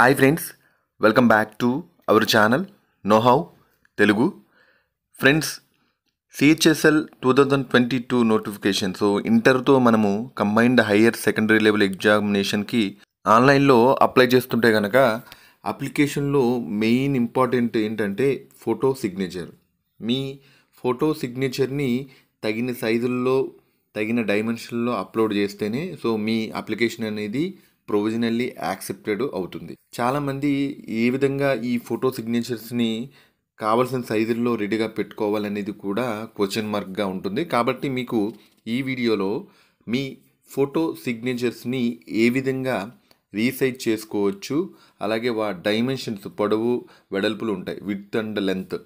hi friends welcome back to our channel know how Telugu friends CHSL two thousand twenty two notification so ఇంటర్తో మనము combined higher secondary level ఎగ్జామినేషన్కి ఆన్లైన్లో apply చేస్తుంటే కనుక అప్లికేషన్లో main important ఏంటంటే ఫోటో సిగ్నేచర్ మీ ఫోటో సిగ్నేచర్ని తగిన సైజుల్లో తగిన డైమెన్షన్లో అప్లోడ్ చేస్తేనే సో మీ అప్లికేషన్ అనేది ప్రొవిజనల్లీ యాక్సెప్టెడ్ అవుతుంది చాలామంది ఏ విధంగా ఈ ఫోటో సిగ్నేచర్స్ని కావలసిన సైజుల్లో రెడీగా పెట్టుకోవాలనేది కూడా క్వశ్చన్ మార్క్గా ఉంటుంది కాబట్టి మీకు ఈ వీడియోలో మీ ఫోటో సిగ్నేచర్స్ని ఏ విధంగా రీసైజ్ చేసుకోవచ్చు అలాగే వా డైమెన్షన్స్ పొడవు వెడల్పులు ఉంటాయి విత్ అండ్ లెంత్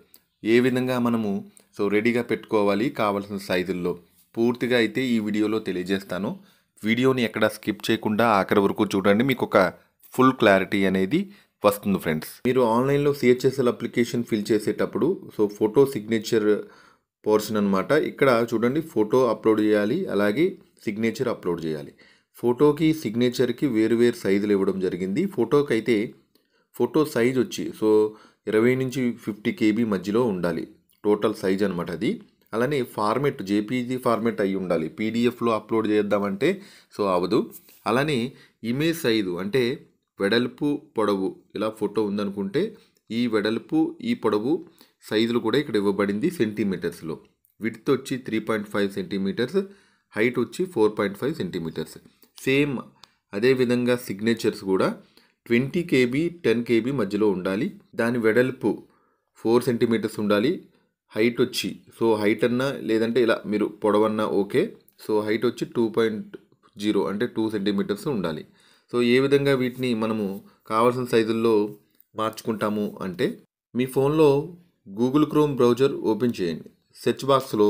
ఏ విధంగా మనము సో రెడీగా పెట్టుకోవాలి కావాల్సిన సైజుల్లో పూర్తిగా అయితే ఈ వీడియోలో తెలియజేస్తాను వీడియోని ఎక్కడ స్కిప్ చేయకుండా ఆఖరి వరకు చూడండి మీకు ఒక ఫుల్ క్లారిటీ అనేది వస్తుంది ఫ్రెండ్స్ మీరు ఆన్లైన్లో సిహెచ్ఎస్ఎల్ అప్లికేషన్ ఫిల్ చేసేటప్పుడు సో ఫోటో సిగ్నేచర్ పోర్షన్ అనమాట ఇక్కడ చూడండి ఫోటో అప్లోడ్ చేయాలి అలాగే సిగ్నేచర్ అప్లోడ్ చేయాలి ఫోటోకి సిగ్నేచర్కి వేరు వేరు సైజులు ఇవ్వడం జరిగింది ఫోటోకి అయితే ఫోటో సైజ్ వచ్చి సో ఇరవై నుంచి ఫిఫ్టీ కేబీ మధ్యలో ఉండాలి టోటల్ సైజ్ అనమాట అది అలానే ఫార్మెట్ జేపీజీ ఫార్మెట్ అయి ఉండాలి పీడిఎఫ్లో అప్లోడ్ చేద్దామంటే సో అవదు అలానే ఇమేజ్ సైజు అంటే వెడల్పు పొడవు ఇలా ఫోటో ఉందనుకుంటే ఈ వెడల్పు ఈ పొడవు సైజులు కూడా ఇక్కడ ఇవ్వబడింది సెంటీమీటర్స్లో విడ్త్ వచ్చి three point five centimetres height వచ్చి four point five centimetres same అదేవిధంగా సిగ్నేచర్స్ కూడా ట్వంటీ కేబీ టెన్ కేబీ మధ్యలో ఉండాలి దాని వెడల్పు ఫోర్ సెంటీమీటర్స్ ఉండాలి హైట్ వచ్చి సో హైట్ అన్నా లేదంటే ఇలా మీరు పొడవన్నా ఓకే సో హైట్ వచ్చి టూ పాయింట్ జీరో అంటే టూ సెంటీమీటర్స్ ఉండాలి సో ఏ విధంగా వీటిని మనము కావాల్సిన సైజుల్లో మార్చుకుంటాము అంటే మీ ఫోన్లో గూగుల్ క్రోమ్ బ్రౌజర్ ఓపెన్ చేయండి సెర్చ్ బాక్స్లో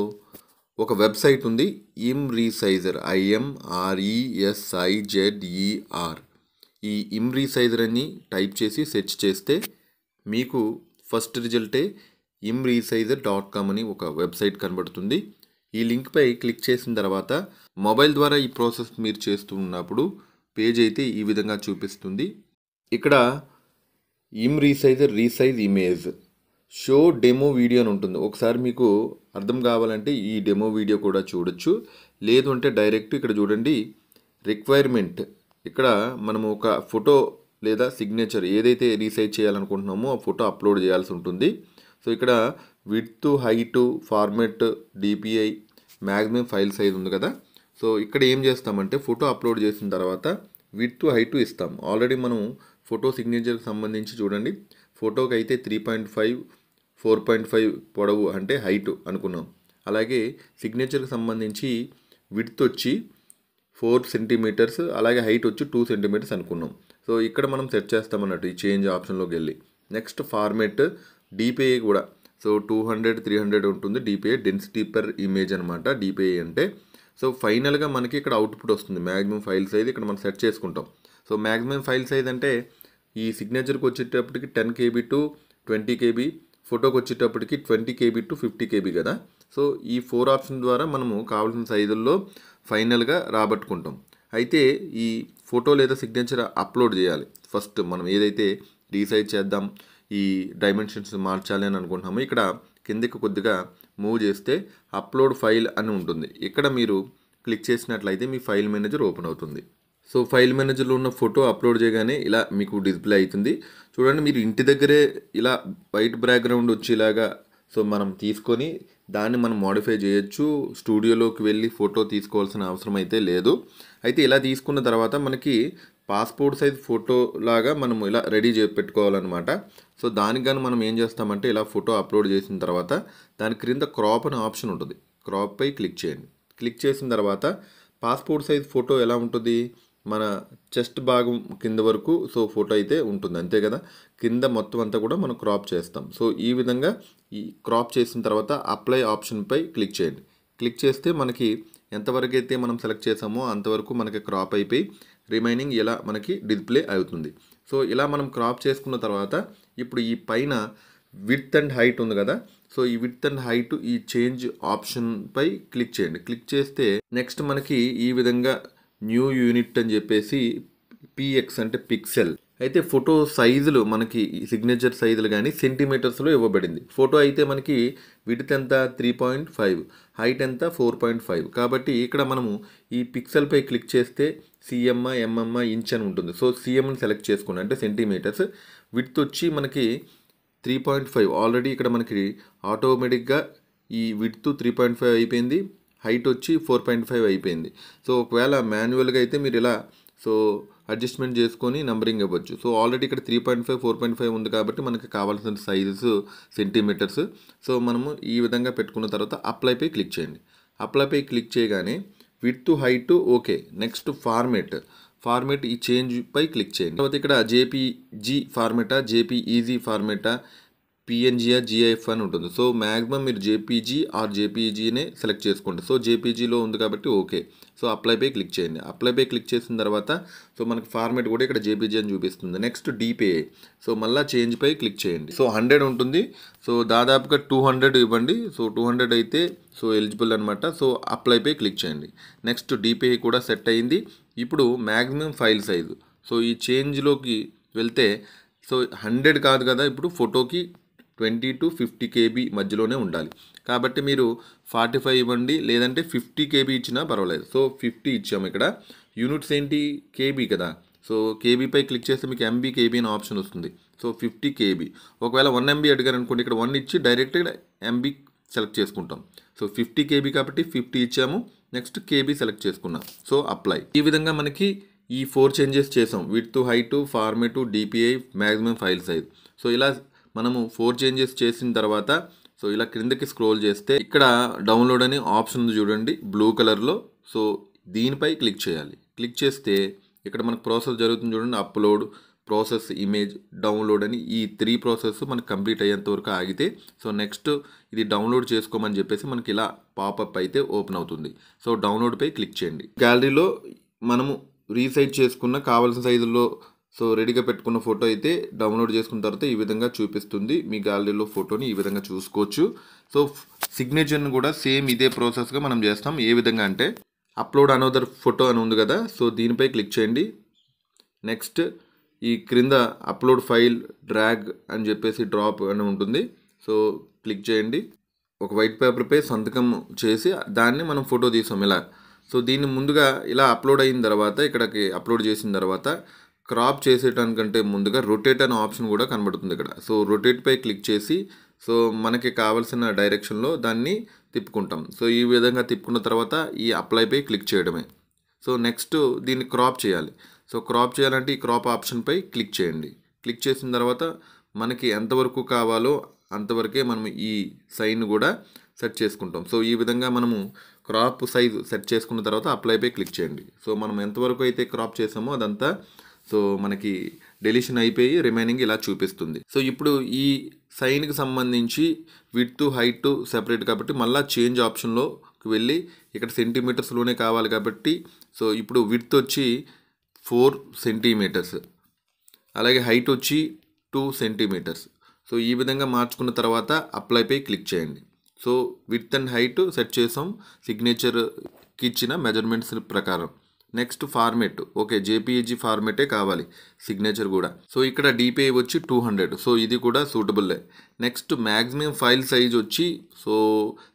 ఒక వెబ్సైట్ ఉంది ఇమ్ రీసైజర్ ఐఎంఆర్ఈఎస్ఐజెడ్ఈఆర్ ఈ ఇమ్ రీసైజర్ అని టైప్ చేసి సెర్చ్ చేస్తే మీకు ఫస్ట్ రిజల్టే ఇమ్ రీసైజర్ డాట్ కామ్ అని ఒక వెబ్సైట్ కనబడుతుంది ఈ లింక్పై క్లిక్ చేసిన తర్వాత మొబైల్ ద్వారా ఈ ప్రాసెస్ మీరు చేస్తూ ఉన్నప్పుడు పేజ్ అయితే ఈ విధంగా చూపిస్తుంది ఇక్కడ im resizer resize image show demo video అని ఉంటుంది ఒకసారి మీకు అర్థం కావాలంటే ఈ డెమో వీడియో కూడా చూడొచ్చు లేదు అంటే డైరెక్ట్ ఇక్కడ చూడండి రిక్వైర్మెంట్ ఇక్కడ మనము ఒక ఫోటో లేదా సిగ్నేచర్ ఏదైతే రీసైజ్ చేయాలనుకుంటున్నామో ఆ ఫోటో అప్లోడ్ చేయాల్సి ఉంటుంది సో ఇక్కడ width height format DPI maximum file size ఉంది కదా సో ఇక్కడ ఏం చేస్తామంటే ఫోటో అప్లోడ్ చేసిన తర్వాత విడ్త్ హైట్ ఇస్తాం ఆల్రెడీ మనం ఫోటో సిగ్నేచర్కి సంబంధించి చూడండి ఫోటోకి అయితే three point five four point five పొడవు అంటే హైట్ అనుకున్నాం అలాగే సిగ్నేచర్కి సంబంధించి విడ్త్ వచ్చి ఫోర్ సెంటీమీటర్స్ అలాగే హైట్ వచ్చి టూ సెంటీమీటర్స్ అనుకున్నాం సో ఇక్కడ మనం సెట్ చేస్తామన్నట్టు ఈ చేంజ్ ఆప్షన్లోకి వెళ్ళి నెక్స్ట్ ఫార్మేట్ డిపిఐ కూడా so two hundred three hundred ఉంటుంది డిపిఐ డెన్సిటీ పర్ ఇమేజ్ అనమాట డిపిఐ అంటే సో ఫైనల్గా మనకి ఇక్కడ అవుట్పుట్ వస్తుంది మ్యాక్సిమం ఫైల్ సైజ్ ఇక్కడ మనం సెట్ చేసుకుంటాం సో మ్యాక్సిమం ఫైల్ సైజ్ అంటే ఈ సిగ్నేచర్కి వచ్చేటప్పటికి ten KB to twenty KB ఫోటోకి వచ్చేటప్పటికి twenty KB to fifty KB కదా సో ఈ ఫోర్ ఆప్షన్ ద్వారా మనము కావాల్సిన సైజుల్లో ఫైనల్గా రాబట్టుకుంటాం అయితే ఈ ఫోటో లేదా సిగ్నేచర్ అప్లోడ్ చేయాలి ఫస్ట్ మనం ఏదైతే డిసైడ్ చేద్దాం ఈ డైమెన్షన్స్ మార్చాలి అని అనుకుంటున్నాము ఇక్కడ కిందికి కొద్దిగా మూవ్ చేస్తే అప్లోడ్ ఫైల్ అని ఉంటుంది ఇక్కడ మీరు క్లిక్ చేసినట్లయితే మీ ఫైల్ మేనేజర్ ఓపెన్ అవుతుంది సో ఫైల్ మేనేజర్లో ఉన్న ఫోటో అప్లోడ్ చేయగానే ఇలా మీకు డిస్ప్లే అవుతుంది చూడండి మీరు ఇంటి దగ్గరే ఇలా వైట్ బ్యాక్గ్రౌండ్ వచ్చేలాగా సో మనం తీసుకొని దాన్ని మనం మోడిఫై చేయొచ్చు స్టూడియోలోకి వెళ్ళి ఫోటో తీసుకోవాల్సిన అవసరం అయితే లేదు అయితే ఇలా తీసుకున్న తర్వాత మనకి పాస్పోర్ట్ సైజ్ ఫోటో లాగా మనము ఇలా రెడీ చే పెట్టుకోవాలన్నమాట సో దానికని మనం ఏం చేస్తామంటే ఇలా ఫోటో అప్లోడ్ చేసిన తర్వాత దాని క్రింద క్రాప్ అనే ఆప్షన్ ఉంటుంది క్రాప్పై క్లిక్ చేయండి క్లిక్ చేసిన తర్వాత పాస్పోర్ట్ సైజ్ ఫోటో ఎలా ఉంటుంది మన చెస్ట్ భాగం కింద వరకు సో ఫోటో అయితే ఉంటుంది అంతే కదా కింద మొత్తం అంతా కూడా మనం క్రాప్ చేస్తాం సో ఈ విధంగా ఈ క్రాప్ చేసిన తర్వాత అప్లై ఆప్షన్పై క్లిక్ చేయండి క్లిక్ చేస్తే మనకి ఎంతవరకు అయితే మనం సెలెక్ట్ చేసామో అంతవరకు మనకి క్రాప్ అయిపోయి రిమైనింగ్ ఇలా మనకి డిస్ప్లే అవుతుంది సో ఇలా మనం క్రాప్ చేసుకున్న తర్వాత ఇప్పుడు ఈ పైన విత్ అండ్ హైట్ ఉంది కదా సో ఈ విత్ అండ్ హైట్ ఈ చేంజ్ ఆప్షన్ పై క్లిక్ చేయండి క్లిక్ చేస్తే నెక్స్ట్ మనకి ఈ విధంగా న్యూ యూనిట్ అని చెప్పేసి పిఎక్స్ అంటే పిక్సెల్ అయితే ఫోటో సైజులు మనకి సిగ్నేచర్ సైజులు కానీ సెంటీమీటర్స్లో ఇవ్వబడింది ఫోటో అయితే మనకి విడిత్ ఎంత త్రీ పాయింట్ ఫైవ్ హైట్ ఎంత ఫోర్ పాయింట్ ఫైవ్ కాబట్టి ఇక్కడ మనము ఈ పిక్సెల్పై క్లిక్ చేస్తే సిఎమ్మ ఎంఎమ్మ ఇంచ్ అని ఉంటుంది సో సిఎంని సెలెక్ట్ చేసుకోండి అంటే సెంటీమీటర్స్ విడ్త్ వచ్చి మనకి త్రీ పాయింట్ ఫైవ్ ఆల్రెడీ ఇక్కడ మనకి ఆటోమేటిక్గా ఈ విడ్త్ త్రీ పాయింట్ ఫైవ్ అయిపోయింది హైట్ వచ్చి ఫోర్ పాయింట్ ఫైవ్ అయిపోయింది సో ఒకవేళ మాన్యువల్గా అయితే మీరు ఇలా సో అడ్జస్ట్మెంట్ చేసుకొని నంబరింగ్ ఇవ్వచ్చు సో ఆల్రెడీ ఇక్కడ three point five four point five ఉంది కాబట్టి మనకి కావాల్సిన సైజెస్ సెంటీమీటర్స్ సో మనము ఈ విధంగా పెట్టుకున్న తర్వాత అప్లైపై క్లిక్ చేయండి అప్లైపై క్లిక్ చేయగానే width height okay next format format ఈ చేంజ్ పై క్లిక్ చేయండి తర్వాత ఇక్కడ జేపీజీ ఫార్మేటా జేపీ ఈజీ ఫార్మేటా పిఎన్జిఆర్ జిఐఎఫ్ అని ఉంటుంది సో మ్యాక్సిమం మీరు జేపీజీ ఆర్ జేపీజీనే సెలెక్ట్ చేసుకోండి సో జేపీజీలో ఉంది కాబట్టి ఓకే సో అప్లైపై క్లిక్ చేయండి అప్లైపై క్లిక్ చేసిన తర్వాత సో మనకు ఫార్మేట్ కూడా ఇక్కడ జేపీజీ అని చూపిస్తుంది నెక్స్ట్ డిపిఐ సో మళ్ళీ చేంజ్పై క్లిక్ చేయండి సో హండ్రెడ్ ఉంటుంది సో దాదాపుగా టూ హండ్రెడ్ ఇవ్వండి సో టూ హండ్రెడ్ అయితే సో ఎలిజిబుల్ అనమాట సో అప్లైపై క్లిక్ చేయండి నెక్స్ట్ డిపిఐ కూడా సెట్ అయింది ఇప్పుడు మ్యాక్సిమం ఫైల్ సైజు సో ఈ చేంజ్లోకి వెళ్తే సో హండ్రెడ్ కాదు కదా ఇప్పుడు ఫోటోకి ట్వంటీ టు ఫిఫ్టీ కేబీ మధ్యలోనే ఉండాలి కాబట్టి మీరు ఫార్టీ ఫైవ్ ఇవ్వండి లేదంటే ఫిఫ్టీ కేబీ ఇచ్చినా పర్వాలేదు సో ఫిఫ్టీ ఇచ్చాము ఇక్కడ యూనిట్స్ ఏంటి కేబీ కదా సో కేబీపై క్లిక్ చేస్తే మీకు ఎంబీ కేబీ అనే ఆప్షన్ వస్తుంది సో ఫిఫ్టీ కేబీ ఒకవేళ వన్ ఎంబీ అడిగారు అనుకోండి ఇక్కడ వన్ ఇచ్చి డైరెక్ట్ ఇక్కడ ఎంబీ సెలెక్ట్ చేసుకుంటాం సో ఫిఫ్టీ కేబీ కాబట్టి ఫిఫ్టీ ఇచ్చాము నెక్స్ట్ కేబీ సెలెక్ట్ చేసుకున్నాం సో అప్లై ఈ విధంగా మనకి ఈ ఫోర్ చేంజెస్ చేసాం width height format DPI maximum file size so ఇలా మనము ఫోర్ చేంజెస్ చేసిన తర్వాత సో ఇలా క్రిందకి స్క్రోల్ చేస్తే ఇక్కడ డౌన్లోడ్ అనే ఆప్షన్ చూడండి బ్లూ కలర్లో సో దీనిపై క్లిక్ చేయాలి క్లిక్ చేస్తే ఇక్కడ మనకు ప్రాసెస్ జరుగుతుంది చూడండి అప్లోడ్ ప్రాసెస్ ఇమేజ్ డౌన్లోడ్ అని ఈ త్రీ ప్రాసెస్ మనకు కంప్లీట్ అయ్యేంత వరకు ఆగితే సో నెక్స్ట్ ఇది డౌన్లోడ్ చేసుకోమని చెప్పేసి మనకి ఇలా పాపప్ అయితే ఓపెన్ అవుతుంది సో డౌన్లోడ్పై క్లిక్ చేయండి గ్యాలరీలో మనము రీసైజ్ చేసుకున్న కావాల్సిన సైజులో సో రెడీగా పెట్టుకున్న ఫోటో అయితే డౌన్లోడ్ చేసుకున్న తర్వాత ఈ విధంగా చూపిస్తుంది మీ గ్యాలరీలో ఫోటోని ఈ విధంగా చూసుకోవచ్చు సో సిగ్నేచర్ని కూడా సేమ్ ఇదే ప్రాసెస్గా మనం చేస్తాం ఏ విధంగా అంటే అప్లోడ్ అనోదర్ ఫోటో అని ఉంది కదా సో దీనిపై క్లిక్ చేయండి నెక్స్ట్ ఈ క్రింద అప్లోడ్ ఫైల్ డ్రాగ్ అని చెప్పేసి డ్రాప్ అని ఉంటుంది సో క్లిక్ చేయండి ఒక వైట్ పేపర్పై సంతకం చేసి దాన్ని మనం ఫోటో తీసాం ఇలా సో దీన్ని ముందుగా ఇలా అప్లోడ్ అయిన తర్వాత ఇక్కడికి అప్లోడ్ చేసిన తర్వాత క్రాప్ చేసేటానికంటే ముందుగా రొటేట్ అనే ఆప్షన్ కూడా కనబడుతుంది ఇక్కడ సో రొటేట్పై క్లిక్ చేసి సో మనకి కావాల్సిన డైరెక్షన్లో దాన్ని తిప్పుకుంటాం సో ఈ విధంగా తిప్పుకున్న తర్వాత ఈ అప్లైపై క్లిక్ చేయడమే సో నెక్స్ట్ దీన్ని క్రాప్ చేయాలి సో క్రాప్ చేయాలంటే ఈ క్రాప్ ఆప్షన్పై క్లిక్ చేయండి క్లిక్ చేసిన తర్వాత మనకి ఎంతవరకు కావాలో అంతవరకే మనం ఈ సైన్ కూడా సెట్ చేసుకుంటాం సో ఈ విధంగా మనము క్రాప్ సైజు సెట్ చేసుకున్న తర్వాత అప్లైపై క్లిక్ చేయండి సో మనం ఎంతవరకు అయితే క్రాప్ చేసామో అదంతా సో మనకి డెలిషన్ అయిపోయి రిమైనింగ్ ఇలా చూపిస్తుంది సో ఇప్పుడు ఈ సైన్కి సంబంధించి విత్ హైట్ సెపరేట్ కాబట్టి మళ్ళీ చేంజ్ ఆప్షన్లోకి వెళ్ళి ఇక్కడ సెంటీమీటర్స్లోనే కావాలి కాబట్టి సో ఇప్పుడు విత్ వచ్చి ఫోర్ సెంటీమీటర్స్ అలాగే హైట్ వచ్చి టూ సెంటీమీటర్స్ సో ఈ విధంగా మార్చుకున్న తర్వాత అప్లైపై క్లిక్ చేయండి so width and height set చేసాం సిగ్నేచర్కి ఇచ్చిన మెజర్మెంట్స్ ప్రకారం నెక్స్ట్ ఫార్మెట్ ఓకే జేపీఏజీ ఫార్మెటే కావాలి సిగ్నేచర్ కూడా సో ఇక్కడ డిపిఐ వచ్చి టూ హండ్రెడ్ సో ఇది కూడా సూటబుల్లే నెక్స్ట్ మ్యాక్సిమం ఫైల్ సైజ్ వచ్చి సో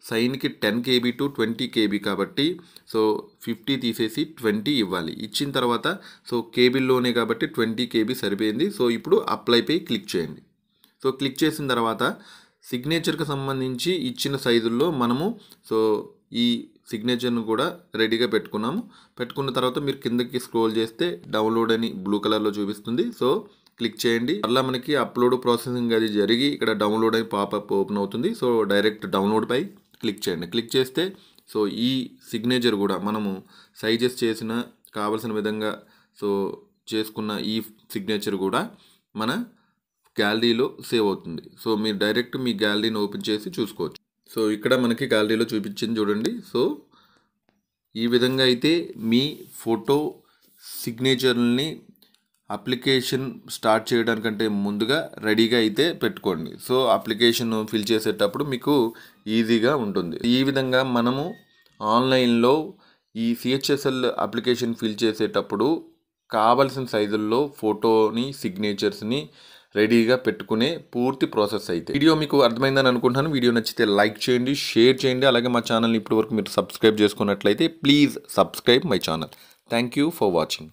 సైన్కి ten KB to twenty KB కాబట్టి సో ఫిఫ్టీ తీసేసి ట్వంటీ ఇవ్వాలి ఇచ్చిన తర్వాత సో కేబీల్లోనే కాబట్టి ట్వంటీ కేబీ సరిపోయింది సో ఇప్పుడు అప్లైపై క్లిక్ చేయండి సో క్లిక్ చేసిన తర్వాత సిగ్నేచర్కి సంబంధించి ఇచ్చిన సైజుల్లో మనము సో ఈ సిగ్నేచర్ను కూడా రెడీగా పెట్టుకున్నాము పెట్టుకున్న తర్వాత మీరు కిందకి స్క్రోల్ చేస్తే డౌన్లోడ్ అని బ్లూ కలర్లో చూపిస్తుంది సో క్లిక్ చేయండి అలా మనకి అప్లోడ్ ప్రాసెసింగ్ అది జరిగి ఇక్కడ డౌన్లోడ్ అయి పాపప్ ఓపెన్ అవుతుంది సో డైరెక్ట్ డౌన్లోడ్ పై క్లిక్ చేయండి క్లిక్ చేస్తే సో ఈ సిగ్నేచర్ కూడా మనము సైజెస్ చేసిన కావలసిన విధంగా సో చేసుకున్న ఈ సిగ్నేచర్ కూడా మన గ్యాలరీలో సేవ్ అవుతుంది సో మీరు డైరెక్ట్ మీ గ్యాలరీని ఓపెన్ చేసి చూసుకోవచ్చు సో ఇక్కడ మనకి గ్యాలరీలో చూపించింది చూడండి సో ఈ విధంగా అయితే మీ ఫోటో సిగ్నేచర్ని అప్లికేషన్ స్టార్ట్ చేయడానికంటే ముందుగా రెడీగా అయితే పెట్టుకోండి సో అప్లికేషన్ ఫిల్ చేసేటప్పుడు మీకు ఈజీగా ఉంటుంది ఈ విధంగా మనము ఆన్లైన్లో ఈ సిహెచ్ఎస్ఎల్ అప్లికేషన్ ఫిల్ చేసేటప్పుడు కావలసిన సైజుల్లో ఫోటోని సిగ్నేచర్స్ని రెడీగా పెట్టుకునే పూర్తి ప్రాసెస్ అయితే వీడియో మీకు అర్థమైందని అనుకుంటున్నాను వీడియో నచ్చితే లైక్ చేయండి షేర్ చేయండి అలాగే మా ఛానల్ని ఇప్పటివరకు మీరు సబ్స్క్రైబ్ చేసుకున్నట్లయితే please subscribe my channel thank you for watching